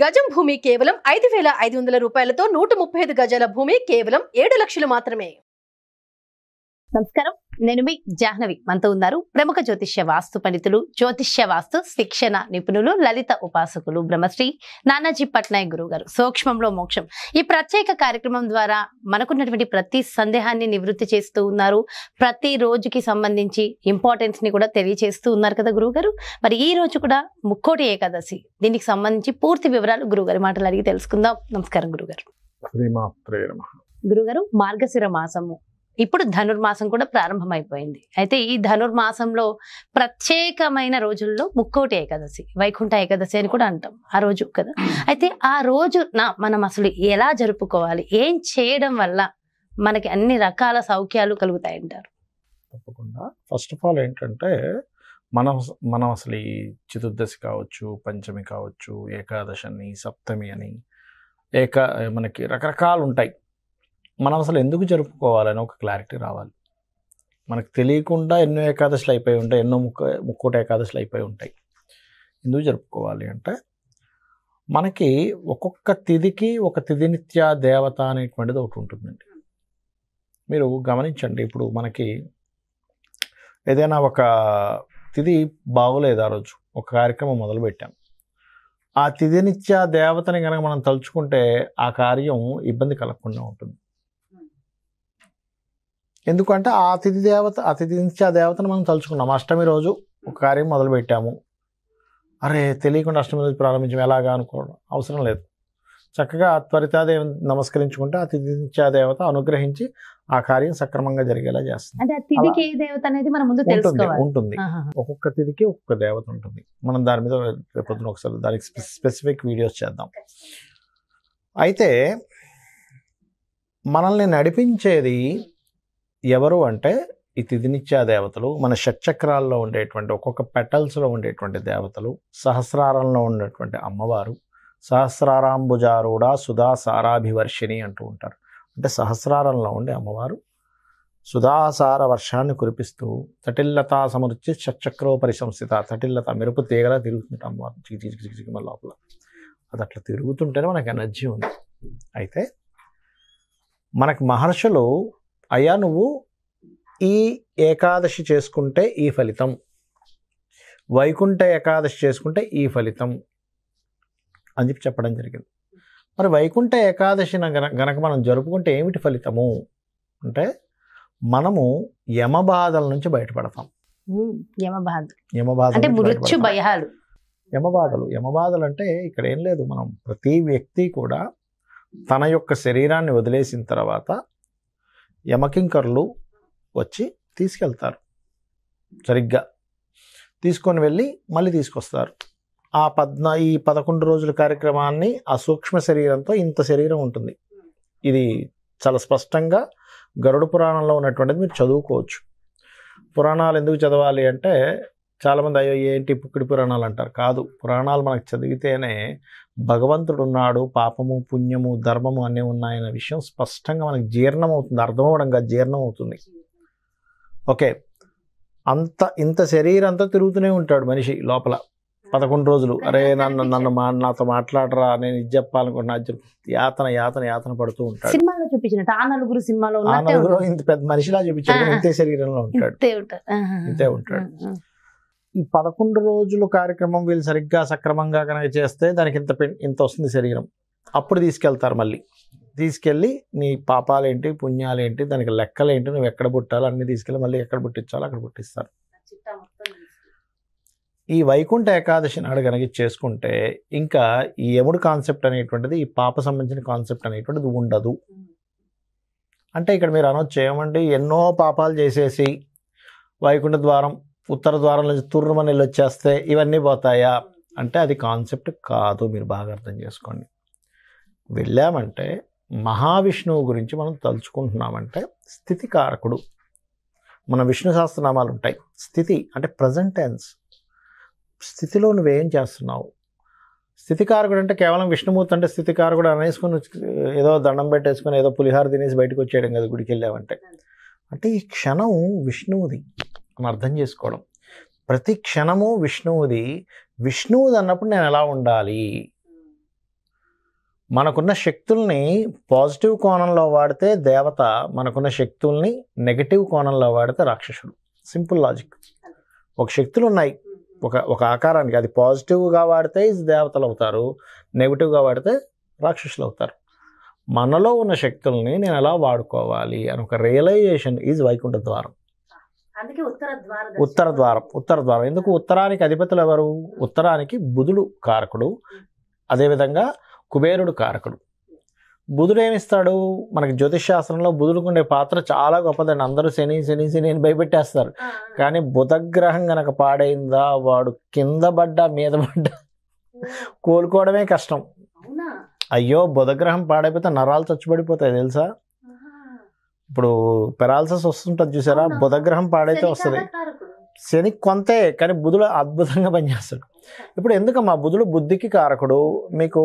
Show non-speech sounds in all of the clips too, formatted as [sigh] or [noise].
గజం భూమి కేవలం ఐదు వేల ఐదు వందల రూపాయలతో నూట ముప్పై ఐదు గజాల భూమి కేవలం ఏడు లక్షలు మాత్రమే నమస్కారం నేను మీ జాహ్నవి మనతో ఉన్నారు ప్రముఖ జ్యోతిష్య వాస్తు పండితులు జ్యోతిష్య వాస్తు శిక్షణ నిపుణులు లలిత ఉపాసకులు బ్రహ్మశ్రీ నానాజీ పట్నాయక్ గురువు గారు సూక్ష్మంలో మోక్షం ఈ ప్రత్యేక కార్యక్రమం ద్వారా మనకున్నటువంటి ప్రతి సందేహాన్ని నివృత్తి చేస్తూ ఉన్నారు ప్రతి రోజుకి సంబంధించి ఇంపార్టెన్స్ ని కూడా తెలియజేస్తూ ఉన్నారు కదా గురువు గారు మరి ఈ రోజు కూడా ముక్కోటి ఏకాదశి దీనికి సంబంధించి పూర్తి వివరాలు గారి మాటలు అడిగి తెలుసుకుందాం నమస్కారం గురుగారు గురుగారు మార్గశిర మాసము ఇప్పుడు ధనుర్మాసం కూడా ప్రారంభమైపోయింది అయితే ఈ ధనుర్మాసంలో ప్రత్యేకమైన రోజుల్లో ముక్కోటి ఏకాదశి వైకుంఠ ఏకాదశి అని కూడా అంటాం ఆ రోజు కదా అయితే ఆ రోజు నా మనం అసలు ఎలా జరుపుకోవాలి ఏం చేయడం వల్ల మనకి అన్ని రకాల సౌఖ్యాలు కలుగుతాయంటారు తప్పకుండా ఫస్ట్ ఆఫ్ ఆల్ ఏంటంటే మనం మనం అసలు ఈ చతుర్దశి కావచ్చు పంచమి కావచ్చు ఏకాదశి అని సప్తమి అని ఏకా మనకి రకరకాలు ఉంటాయి మనం అసలు ఎందుకు జరుపుకోవాలని ఒక క్లారిటీ రావాలి మనకు తెలియకుండా ఎన్నో ఏకాదశులు అయిపోయి ఉంటాయి ఎన్నో ముక్క ముక్కోటి ఏకాదశులు అయిపోయి ఉంటాయి ఎందుకు జరుపుకోవాలి అంటే మనకి ఒక్కొక్క తిథికి ఒక తిథినిత్య దేవత అనేటువంటిది ఒకటి ఉంటుందండి మీరు గమనించండి ఇప్పుడు మనకి ఏదైనా ఒక తిథి బాగోలేదు ఆ రోజు ఒక కార్యక్రమం మొదలుపెట్టాం ఆ తిథినిత్య దేవతని కనుక మనం తలుచుకుంటే ఆ కార్యం ఇబ్బంది కలగకుండా ఉంటుంది ఎందుకంటే ఆ అతిథి దేవత అతిథి నుంచి ఆ దేవతను మనం తలుచుకున్నాం అష్టమి రోజు ఒక కార్యం మొదలుపెట్టాము అరే తెలియకుండా అష్టమి రోజు ప్రారంభించాము ఎలాగా అనుకోవడం అవసరం లేదు చక్కగా త్వరితాదేవి నమస్కరించుకుంటే అతిథి నుంచి ఆ దేవత అనుగ్రహించి ఆ కార్యం సక్రమంగా జరిగేలా చేస్తుంది ఉంటుంది ఒక్కొక్క తిథికి ఒక్కొక్క దేవత ఉంటుంది మనం దాని మీద పొద్దున ఒకసారి దానికి స్పెసిఫిక్ వీడియోస్ చేద్దాం అయితే మనల్ని నడిపించేది ఎవరు అంటే ఈ తిథినిత్యా దేవతలు మన షట్చక్రాల్లో ఉండేటువంటి ఒక్కొక్క పెటల్స్లో ఉండేటువంటి దేవతలు సహస్రారంలో ఉండేటువంటి అమ్మవారు సహస్రారాంబుజారూడా సుధా సారాభివర్షిణి అంటూ ఉంటారు అంటే సహస్రారంలో ఉండే అమ్మవారు సుధాసార వర్షాన్ని కురిపిస్తూ తటిల్లత సమృద్ధి షట్చక్రో పరిశంసిత తటిల్లత మెరుపు తీగలా తిరుగుతుంటే అమ్మవారు చిగి చిగి లోపల అది అట్లా తిరుగుతుంటేనే మనకు ఎనర్జీ ఉంది అయితే మనకు మహర్షులు అయ్యా నువ్వు ఈ ఏకాదశి చేసుకుంటే ఈ ఫలితం వైకుంఠ ఏకాదశి చేసుకుంటే ఈ ఫలితం అని చెప్పి చెప్పడం జరిగింది మరి వైకుంఠ ఏకాదశి గనక మనం జరుపుకుంటే ఏమిటి ఫలితము అంటే మనము యమబాధల నుంచి బయటపడతాం యమబాధలు యమబాధలు అంటే ఇక్కడ ఏం లేదు మనం ప్రతి వ్యక్తి కూడా తన యొక్క శరీరాన్ని వదిలేసిన తర్వాత యమకింకర్లు వచ్చి తీసుకెళ్తారు సరిగ్గా తీసుకొని వెళ్ళి మళ్ళీ తీసుకొస్తారు ఆ పద్నా ఈ పదకొండు రోజుల కార్యక్రమాన్ని ఆ సూక్ష్మ శరీరంతో ఇంత శరీరం ఉంటుంది ఇది చాలా స్పష్టంగా గరుడ పురాణంలో ఉన్నటువంటిది మీరు చదువుకోవచ్చు పురాణాలు ఎందుకు చదవాలి అంటే చాలామంది అయ్యో ఏంటి పుక్కిడి పురాణాలు అంటారు కాదు పురాణాలు మనకు చదివితేనే భగవంతుడు ఉన్నాడు పాపము పుణ్యము ధర్మము అన్నీ ఉన్నాయన్న విషయం స్పష్టంగా మనకు జీర్ణమవుతుంది అవ్వడం కాదు జీర్ణమవుతుంది ఓకే అంత ఇంత శరీరం అంతా తిరుగుతూనే ఉంటాడు మనిషి లోపల పదకొండు రోజులు అరే నన్ను నన్ను మా నాతో మాట్లాడరా నేను ఇది చెప్పాలనుకున్నా యాతన యాతన యాతన పడుతూ ఉంటాడు సినిమాలో చూపించినట్టు ఆ నలుగురు సినిమాలో ఆ నలుగురు ఇంత పెద్ద మనిషిలా చూపించాడు ఇంతే శరీరంలో ఉంటాడు ఇంతే ఉంటాడు ఈ పదకొండు రోజుల కార్యక్రమం వీళ్ళు సరిగ్గా సక్రమంగా కనుక చేస్తే దానికి ఇంత ఇంత వస్తుంది శరీరం అప్పుడు తీసుకెళ్తారు మళ్ళీ తీసుకెళ్ళి నీ పాపాలేంటి పుణ్యాలేంటి దానికి లెక్కలేంటి నువ్వు ఎక్కడ పుట్టాలి అన్నీ తీసుకెళ్ళి మళ్ళీ ఎక్కడ పుట్టించాలో అక్కడ పుట్టిస్తారు ఈ వైకుంఠ ఏకాదశి నాడు కనుక చేసుకుంటే ఇంకా ఈ యముడు కాన్సెప్ట్ అనేటువంటిది ఈ పాప సంబంధించిన కాన్సెప్ట్ అనేటువంటిది ఉండదు అంటే ఇక్కడ మీరు అనొచ్చు ఏమండి ఎన్నో పాపాలు చేసేసి వైకుంఠ ద్వారం ఉత్తర ద్వారం నుంచి తుర్రమనిలు వచ్చేస్తే ఇవన్నీ పోతాయా అంటే అది కాన్సెప్ట్ కాదు మీరు బాగా అర్థం చేసుకోండి వెళ్ళామంటే మహావిష్ణువు గురించి మనం తలుచుకుంటున్నామంటే స్థితికారకుడు మన విష్ణు సహస్రనామాలు ఉంటాయి స్థితి అంటే ప్రజెంట్ టెన్స్ స్థితిలో నువ్వేం చేస్తున్నావు స్థితికారకుడు అంటే కేవలం విష్ణుమూర్తి అంటే స్థితికారకుడు అనేసుకుని ఏదో దండం పెట్టేసుకుని ఏదో పులిహార తినేసి బయటకు వచ్చేయడం కదా గుడికి వెళ్ళావంటే అంటే ఈ క్షణం విష్ణువుది అని అర్థం చేసుకోవడం ప్రతి క్షణము విష్ణువుది విష్ణువుది అన్నప్పుడు నేను ఎలా ఉండాలి మనకున్న శక్తుల్ని పాజిటివ్ కోణంలో వాడితే దేవత మనకున్న శక్తుల్ని నెగటివ్ కోణంలో వాడితే రాక్షసుడు సింపుల్ లాజిక్ ఒక శక్తులు ఉన్నాయి ఒక ఒక ఆకారానికి అది పాజిటివ్గా వాడితే దేవతలు అవుతారు నెగిటివ్గా వాడితే రాక్షసులు అవుతారు మనలో ఉన్న శక్తుల్ని నేను ఎలా వాడుకోవాలి అని ఒక రియలైజేషన్ ఈజ్ వైకుంఠ ద్వారం ఉత్తర ద్వారం ఉత్తర ద్వారం ఎందుకు ఉత్తరానికి అధిపతులు ఎవరు ఉత్తరానికి బుధుడు కారకుడు అదేవిధంగా కుబేరుడు కారకుడు బుధుడు ఏమిస్తాడు మనకి జ్యోతిష్ శాస్త్రంలో బుధుడికి ఉండే పాత్ర చాలా గొప్పదండి అందరూ శని శని శని అని భయపెట్టేస్తారు కానీ బుధగ్రహం గనక పాడైందా వాడు కింద పడ్డా మీద పడ్డా కోలుకోవడమే కష్టం అయ్యో బుధగ్రహం పాడైపోతే నరాలు చచ్చుబడిపోతాయి తెలుసా ఇప్పుడు పెరాలసిస్ వస్తుంటుంది చూసారా బుధగ్రహం పాడైతే వస్తుంది శని కొంతే కానీ బుధుడు అద్భుతంగా పనిచేస్తాడు ఇప్పుడు ఎందుకమ్మా బుధుడు బుద్ధికి కారకుడు మీకు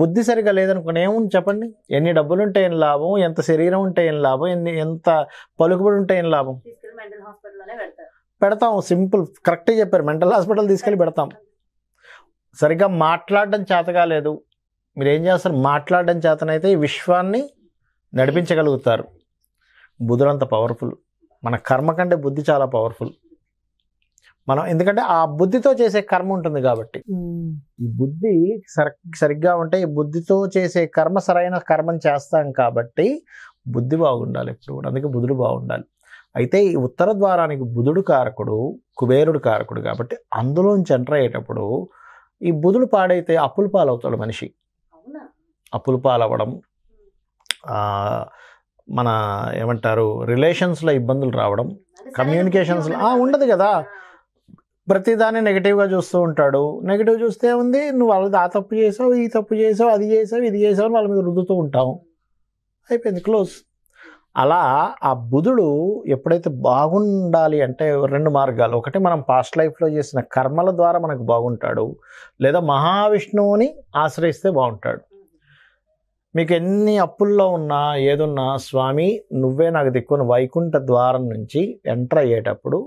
బుద్ధి సరిగా లేదనుకుని ఏముంది చెప్పండి ఎన్ని డబ్బులు ఉంటే ఏం లాభం ఎంత శరీరం ఉంటే ఏం లాభం ఎన్ని ఎంత పలుకుబడి ఉంటే ఏం లాభం పెడతాం సింపుల్ కరెక్టే చెప్పారు మెంటల్ హాస్పిటల్ తీసుకెళ్ళి పెడతాం సరిగ్గా మాట్లాడడం చేత కాలేదు మీరు ఏం చేస్తారు మాట్లాడడం చేతనైతే ఈ విశ్వాన్ని నడిపించగలుగుతారు బుధుడంత పవర్ఫుల్ మన కర్మ కంటే బుద్ధి చాలా పవర్ఫుల్ మనం ఎందుకంటే ఆ బుద్ధితో చేసే కర్మ ఉంటుంది కాబట్టి ఈ బుద్ధి సరిగ్గా ఉంటే ఈ బుద్ధితో చేసే కర్మ సరైన కర్మను చేస్తాం కాబట్టి బుద్ధి బాగుండాలి ఎప్పుడు కూడా అందుకే బుధుడు బాగుండాలి అయితే ఈ ఉత్తర ద్వారానికి బుధుడు కారకుడు కుబేరుడు కారకుడు కాబట్టి అందులోంచి ఎంటర్ అయ్యేటప్పుడు ఈ బుధుడు పాడైతే అప్పులు పాలవుతాడు మనిషి అప్పులు పాలవ్వడం మన ఏమంటారు రిలేషన్స్లో ఇబ్బందులు రావడం కమ్యూనికేషన్స్లో ఉండదు కదా ప్రతిదాన్ని నెగిటివ్గా చూస్తూ ఉంటాడు నెగిటివ్ చూస్తే ఉంది నువ్వు వాళ్ళది ఆ తప్పు చేసావు ఈ తప్పు చేసావు అది చేసావు ఇది చేసావు వాళ్ళ మీద రుద్దుతూ ఉంటావు అయిపోయింది క్లోజ్ అలా ఆ బుధుడు ఎప్పుడైతే బాగుండాలి అంటే రెండు మార్గాలు ఒకటి మనం పాస్ట్ లైఫ్లో చేసిన కర్మల ద్వారా మనకు బాగుంటాడు లేదా మహావిష్ణువుని ఆశ్రయిస్తే బాగుంటాడు మీకు ఎన్ని అప్పుల్లో ఉన్నా ఏదున్నా స్వామి నువ్వే నాకు దిక్కుని వైకుంఠ ద్వారం నుంచి ఎంటర్ అయ్యేటప్పుడు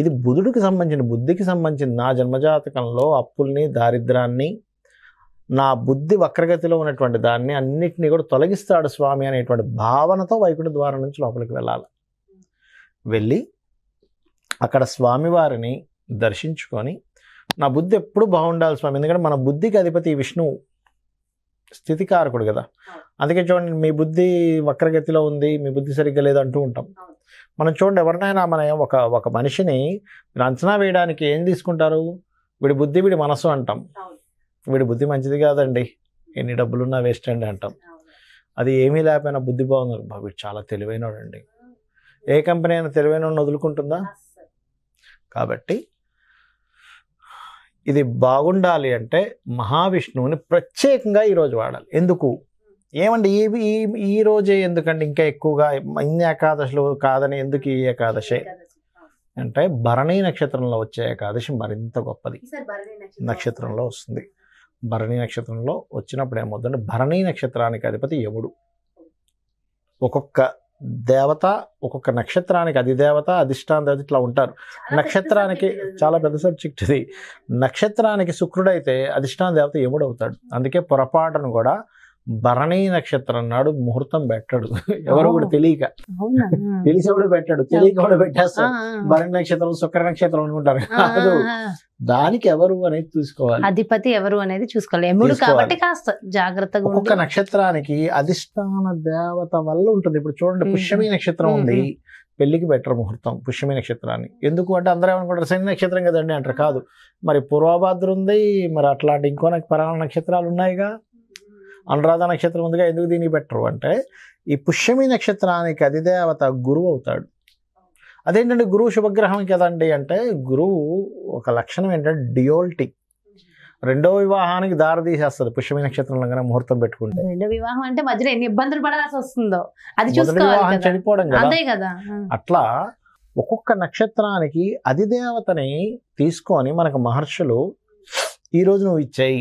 ఇది బుధుడికి సంబంధించిన బుద్ధికి సంబంధించిన నా జన్మజాతకంలో అప్పుల్ని దారిద్రాన్ని నా బుద్ధి వక్రగతిలో ఉన్నటువంటి దాన్ని అన్నిటినీ కూడా తొలగిస్తాడు స్వామి అనేటువంటి భావనతో వైకుంఠ ద్వారం నుంచి లోపలికి వెళ్ళాలి వెళ్ళి అక్కడ స్వామివారిని దర్శించుకొని నా బుద్ధి ఎప్పుడు బాగుండాలి స్వామి ఎందుకంటే మన బుద్ధికి అధిపతి విష్ణువు స్థితికారకుడు కదా అందుకే చూడండి మీ బుద్ధి వక్రగతిలో ఉంది మీ బుద్ధి సరిగ్గా లేదు అంటూ ఉంటాం మనం చూడండి ఎవరినైనా మన ఒక ఒక మనిషిని అంచనా వేయడానికి ఏం తీసుకుంటారు వీడి బుద్ధి వీడి మనసు అంటాం వీడి బుద్ధి మంచిది కాదండి ఎన్ని డబ్బులున్నా వేస్ట్ అండి అంటాం అది ఏమీ లేకపోయినా బుద్ధి బాగుంది బాబు చాలా తెలివైనడండి ఏ కంపెనీ అయినా తెలివైన వదులుకుంటుందా కాబట్టి ఇది బాగుండాలి అంటే మహావిష్ణువుని ప్రత్యేకంగా ఈరోజు వాడాలి ఎందుకు ఏమండి ఈ ఈ రోజే ఎందుకండి ఇంకా ఎక్కువగా ఇన్ని ఏకాదశులు కాదని ఎందుకు ఈ ఏకాదశి అంటే భరణీ నక్షత్రంలో వచ్చే ఏకాదశి మరింత గొప్పది నక్షత్రంలో వస్తుంది భరణీ నక్షత్రంలో వచ్చినప్పుడు ఏమవుతుంది భరణీ నక్షత్రానికి అధిపతి యముడు ఒక్కొక్క దేవత ఒక్కొక్క నక్షత్రానికి అధిదేవత అధిష్టాన దేవత ఇట్లా ఉంటారు నక్షత్రానికి చాలా పెద్ద సబ్జెక్ట్ ఇది నక్షత్రానికి శుక్రుడైతే అధిష్టాన దేవత యముడు అవుతాడు అందుకే పొరపాటును కూడా భరణీ నక్షత్రం నాడు ముహూర్తం పెట్టాడు ఎవరు కూడా తెలియక [laughs] తెలిసి కూడా పెట్టాడు తెలియక కూడా పెట్టేస్తాడు భరణి నక్షత్రం శుక్ర నక్షత్రం అనుకుంటారు కాదు దానికి ఎవరు అనేది చూసుకోవాలి అధిపతి ఎవరు అనేది చూసుకోవాలి కాబట్టి కాస్త జాగ్రత్తగా ఒక్కొక్క నక్షత్రానికి అధిష్టాన దేవత వల్ల ఉంటుంది ఇప్పుడు చూడండి పుష్యమి నక్షత్రం ఉంది పెళ్లికి బెటర్ ముహూర్తం పుష్యమి నక్షత్రాన్ని ఎందుకు అంటే అందరూ ఏమనుకుంటారు శని నక్షత్రం కదండి అంటారు కాదు మరి పూర్వభాద్ర ఉంది మరి అట్లాంటి ఇంకో పరాణ నక్షత్రాలు ఉన్నాయిగా అనురాధ నక్షత్రం ఉందిగా ఎందుకు దీన్ని పెట్టరు అంటే ఈ పుష్యమి నక్షత్రానికి అధిదేవత గురువు అవుతాడు అదేంటంటే గురువు శుభగ్రహం కదండి అంటే గురువు ఒక లక్షణం ఏంటంటే డియోల్టీ రెండో వివాహానికి దారి తీసేస్తుంది పుష్యమి నక్షత్రంలో కానీ ముహూర్తం పెట్టుకుంటే రెండో వివాహం అంటే మధ్యలో ఎన్ని ఇబ్బందులు పడాల్సి వస్తుందో అది వివాహం చనిపోవడం అదే కదా అట్లా ఒక్కొక్క నక్షత్రానికి అధిదేవతని తీసుకొని మనకు మహర్షులు ఈరోజు నువ్వు ఇచ్చాయి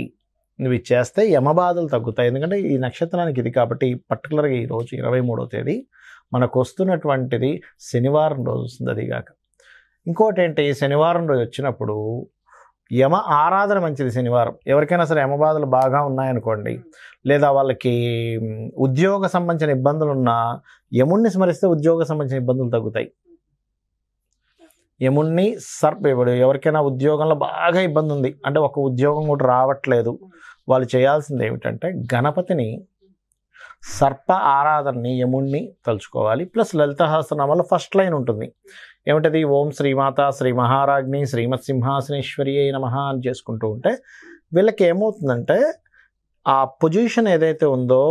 నువ్వు ఇచ్చేస్తే యమబాధలు తగ్గుతాయి ఎందుకంటే ఈ నక్షత్రానికి ఇది కాబట్టి పర్టికులర్గా ఈరోజు ఇరవై మూడో తేదీ మనకు వస్తున్నటువంటిది శనివారం రోజు వస్తుంది అదిగాక ఇంకోటి ఏంటి శనివారం రోజు వచ్చినప్పుడు యమ ఆరాధన మంచిది శనివారం ఎవరికైనా సరే యమబాధలు బాగా ఉన్నాయనుకోండి లేదా వాళ్ళకి ఉద్యోగ సంబంధించిన ఇబ్బందులు ఉన్నా యముణ్ణి స్మరిస్తే ఉద్యోగ సంబంధించిన ఇబ్బందులు తగ్గుతాయి యముణ్ణి సర్ప్ ఇవ్వడు ఎవరికైనా ఉద్యోగంలో బాగా ఇబ్బంది ఉంది అంటే ఒక ఉద్యోగం కూడా రావట్లేదు వాళ్ళు చేయాల్సింది ఏమిటంటే గణపతిని సర్ప ఆరాధనని యముణ్ణి తలుచుకోవాలి ప్లస్ లలితహాసనామాలో ఫస్ట్ లైన్ ఉంటుంది ఏమిటది ఓం శ్రీమాత శ్రీ మహారాజ్ని శ్రీమత్సింహాసనేశ్వరి అయిన నమ అని చేసుకుంటూ ఉంటే వీళ్ళకి ఏమవుతుందంటే ఆ పొజిషన్ ఏదైతే ఉందో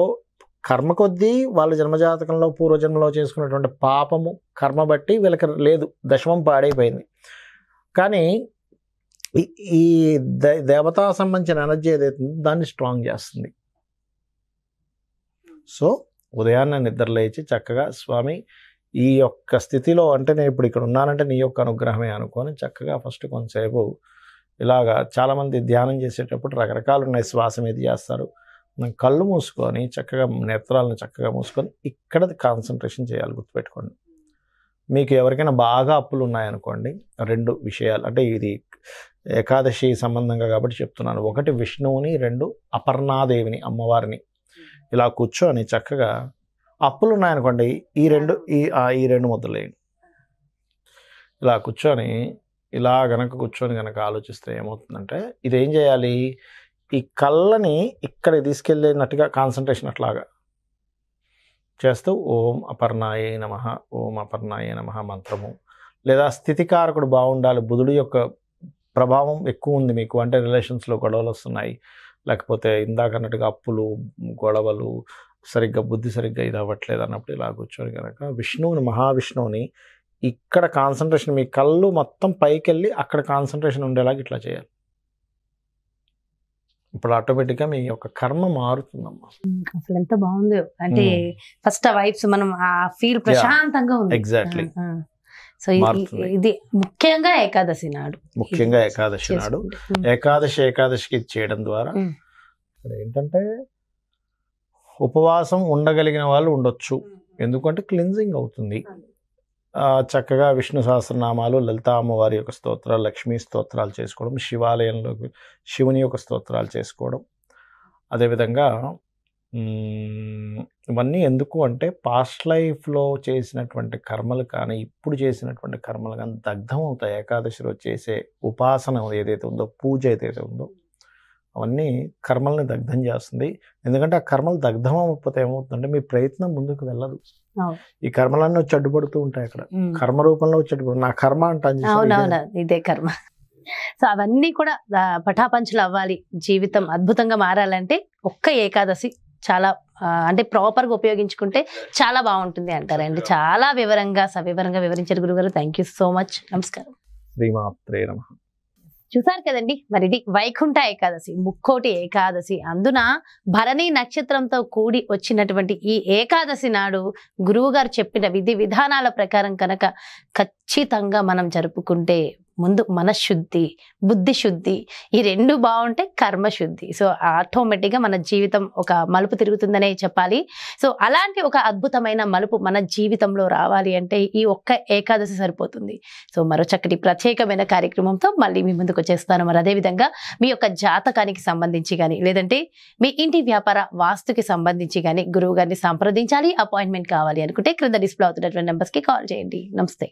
కర్మ కొద్దీ వాళ్ళ జన్మజాతకంలో పూర్వజన్మలో చేసుకున్నటువంటి పాపము కర్మ బట్టి వీళ్ళకి లేదు దశమం పాడైపోయింది కానీ ఈ దేవతా సంబంధించిన ఎనర్జీ ఏదైతుందో దాన్ని స్ట్రాంగ్ చేస్తుంది సో ఉదయాన్నే నిద్రలేచి చక్కగా స్వామి ఈ యొక్క స్థితిలో అంటే నేను ఇప్పుడు ఇక్కడ ఉన్నానంటే నీ యొక్క అనుగ్రహమే అనుకొని చక్కగా ఫస్ట్ కొంతసేపు ఇలాగా చాలామంది ధ్యానం చేసేటప్పుడు రకరకాలు ఉన్నాయి శ్వాస మీద చేస్తారు కళ్ళు మూసుకొని చక్కగా నేత్రాలను చక్కగా మూసుకొని ఇక్కడ కాన్సన్ట్రేషన్ చేయాలి గుర్తుపెట్టుకోండి మీకు ఎవరికైనా బాగా అప్పులు ఉన్నాయనుకోండి రెండు విషయాలు అంటే ఇది ఏకాదశి సంబంధంగా కాబట్టి చెప్తున్నాను ఒకటి విష్ణువుని రెండు అపర్ణాదేవిని అమ్మవారిని ఇలా కూర్చొని చక్కగా అప్పులు ఉన్నాయనుకోండి ఈ రెండు ఈ ఈ రెండు ముద్రలేయండి ఇలా కూర్చొని ఇలా గనక కూర్చొని గనక ఆలోచిస్తే ఏమవుతుందంటే ఇదేం చేయాలి ఈ కళ్ళని ఇక్కడ తీసుకెళ్ళినట్టుగా కాన్సన్ట్రేషన్ అట్లాగా చేస్తూ ఓం అపర్ణాయే నమ ఓం అపర్ణాయే నమ మంత్రము లేదా స్థితికారకుడు బాగుండాలి బుధుడు యొక్క ప్రభావం ఎక్కువ ఉంది మీకు అంటే రిలేషన్స్లో గొడవలు వస్తున్నాయి లేకపోతే ఇందాకన్నట్టుగా అప్పులు గొడవలు సరిగ్గా బుద్ధి సరిగ్గా ఇది అవ్వట్లేదు అన్నప్పుడు ఇలా కూర్చొని కనుక విష్ణువుని మహావిష్ణువుని ఇక్కడ కాన్సన్ట్రేషన్ మీ కళ్ళు మొత్తం పైకి వెళ్ళి అక్కడ కాన్సన్ట్రేషన్ ఉండేలాగా ఇట్లా చేయాలి ఇప్పుడు ఆటోమేటిక్గా మీ యొక్క కర్మ మారుతుందమ్మా అసలు ఎంత బాగుంది అంటే ఫస్ట్ ఆ వైబ్స్ మనం ఆ ఫీల్ ప్రశాంతంగా ఉంది ఎగ్జాక్ట్లీ సో ఇది ముఖ్యంగా ఏకాదశి నాడు ముఖ్యంగా ఏకాదశి నాడు ఏకాదశి ఏకాదశికి చేయడం ద్వారా ఏంటంటే ఉపవాసం ఉండగలిగిన వాళ్ళు ఉండొచ్చు ఎందుకంటే క్లిన్జింగ్ అవుతుంది చక్కగా విష్ణు సహస్రనామాలు లలిత అమ్మవారి యొక్క స్తోత్రాలు లక్ష్మీ స్తోత్రాలు చేసుకోవడం శివాలయంలో శివుని యొక్క స్తోత్రాలు చేసుకోవడం అదేవిధంగా ఇవన్నీ ఎందుకు అంటే పాస్ట్ లైఫ్లో చేసినటువంటి కర్మలు కానీ ఇప్పుడు చేసినటువంటి కర్మలు కానీ దగ్ధం అవుతాయి ఏకాదశిలో చేసే ఉపాసన ఏదైతే ఉందో పూజ ఏదైతే ఉందో అవన్నీ కర్మల్ని దగ్ధం చేస్తుంది ఎందుకంటే ఆ కర్మలు దగ్ధం అవ్వకపోతే ఏమవుతుందంటే మీ ప్రయత్నం ముందుకు వెళ్ళదు ఈ కర్మలన్నీ వచ్చి అడ్డుపడుతూ ఉంటాయి అక్కడ కర్మ రూపంలో వచ్చి అడ్డుపడు నా కర్మ అంటే ఇదే కర్మ సో అవన్నీ కూడా పటాపంచలు అవ్వాలి జీవితం అద్భుతంగా మారాలంటే ఒక్క ఏకాదశి చాలా అంటే ప్రాపర్గా ఉపయోగించుకుంటే చాలా బాగుంటుంది అంటారండి చాలా వివరంగా సవివరంగా వివరించారు గురుగారు థ్యాంక్ యూ సో మచ్ నమస్కారం శ్రీమాత్రే నమ చూసారు కదండి మరి ఇది వైకుంఠ ఏకాదశి ముక్కోటి ఏకాదశి అందున భరణి నక్షత్రంతో కూడి వచ్చినటువంటి ఈ ఏకాదశి నాడు గురువుగారు చెప్పిన విధి విధానాల ప్రకారం కనుక ఖచ్చితంగా మనం జరుపుకుంటే ముందు మనశుద్ధి బుద్ధి శుద్ధి ఈ రెండు బాగుంటే కర్మశుద్ధి సో ఆటోమేటిక్గా మన జీవితం ఒక మలుపు తిరుగుతుందనే చెప్పాలి సో అలాంటి ఒక అద్భుతమైన మలుపు మన జీవితంలో రావాలి అంటే ఈ ఒక్క ఏకాదశి సరిపోతుంది సో మరో చక్కటి ప్రత్యేకమైన కార్యక్రమంతో మళ్ళీ మీ ముందుకు వచ్చేస్తాను మరి అదేవిధంగా మీ యొక్క జాతకానికి సంబంధించి కానీ లేదంటే మీ ఇంటి వ్యాపార వాస్తుకి సంబంధించి కానీ గురువు గారిని సంప్రదించాలి అపాయింట్మెంట్ కావాలి అనుకుంటే క్రింద డిస్ప్లే అవుతున్నటువంటి నెంబర్స్కి కాల్ చేయండి నమస్తే